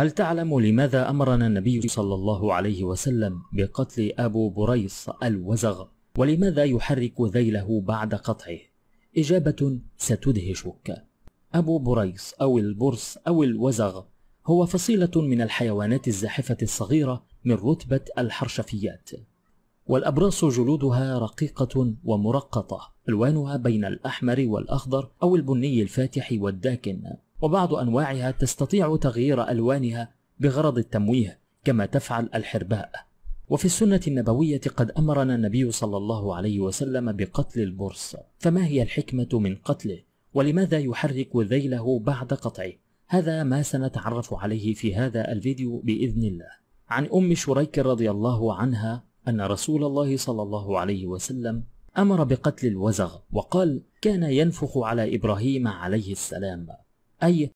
هل تعلم لماذا أمرنا النبي صلى الله عليه وسلم بقتل أبو بريص الوزغ ولماذا يحرك ذيله بعد قطعه إجابة ستدهشك أبو بريص أو البرص أو الوزغ هو فصيلة من الحيوانات الزاحفة الصغيرة من رتبة الحرشفيات والأبراص جلودها رقيقة ومرقطة ألوانها بين الأحمر والأخضر أو البني الفاتح والداكن وبعض أنواعها تستطيع تغيير ألوانها بغرض التمويه كما تفعل الحرباء وفي السنة النبوية قد أمرنا النبي صلى الله عليه وسلم بقتل البرص فما هي الحكمة من قتله ولماذا يحرك ذيله بعد قطعه هذا ما سنتعرف عليه في هذا الفيديو بإذن الله عن أم شريك رضي الله عنها أن رسول الله صلى الله عليه وسلم أمر بقتل الوزغ وقال كان ينفخ على إبراهيم عليه السلام أي